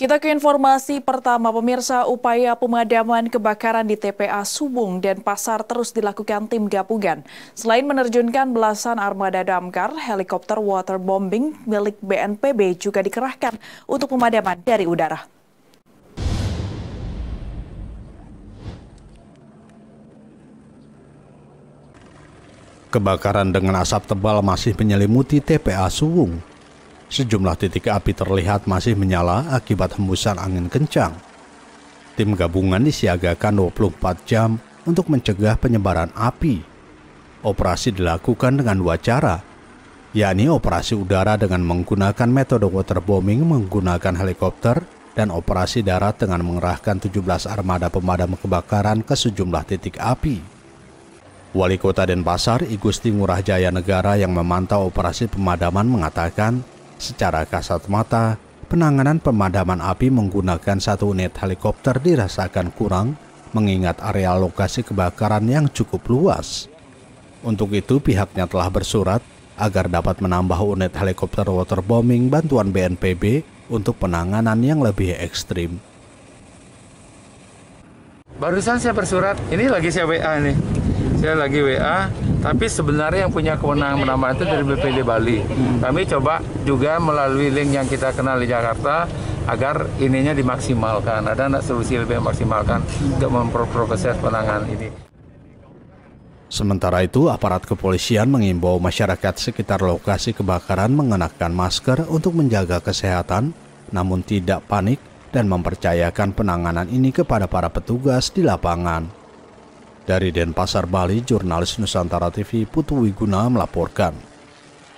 Kita ke informasi pertama, pemirsa upaya pemadaman kebakaran di TPA Subung dan Pasar terus dilakukan tim gabungan. Selain menerjunkan belasan armada damkar, helikopter waterbombing milik BNPB juga dikerahkan untuk pemadaman dari udara. Kebakaran dengan asap tebal masih menyelimuti TPA Subung. Sejumlah titik api terlihat masih menyala akibat hembusan angin kencang. Tim gabungan disiagakan 24 jam untuk mencegah penyebaran api. Operasi dilakukan dengan dua cara, yakni operasi udara dengan menggunakan metode waterbombing menggunakan helikopter dan operasi darat dengan mengerahkan 17 armada pemadam kebakaran ke sejumlah titik api. Wali Kota Denpasar, Igusti Ngurah Jaya Negara yang memantau operasi pemadaman mengatakan, Secara kasat mata, penanganan pemadaman api menggunakan satu unit helikopter dirasakan kurang mengingat area lokasi kebakaran yang cukup luas. Untuk itu pihaknya telah bersurat agar dapat menambah unit helikopter waterbombing bantuan BNPB untuk penanganan yang lebih ekstrim. Barusan saya bersurat, ini lagi saya WA nih. Saya lagi WA, tapi sebenarnya yang punya kewenangan menambah itu dari BPD Bali. Hmm. Kami coba juga melalui link yang kita kenal di Jakarta agar ininya dimaksimalkan. Ada nggak solusi lebih maksimalkan untuk memproses penanganan ini. Sementara itu, aparat kepolisian mengimbau masyarakat sekitar lokasi kebakaran mengenakan masker untuk menjaga kesehatan, namun tidak panik dan mempercayakan penanganan ini kepada para petugas di lapangan. Dari Denpasar, Bali, jurnalis Nusantara TV Putu Wiguna melaporkan.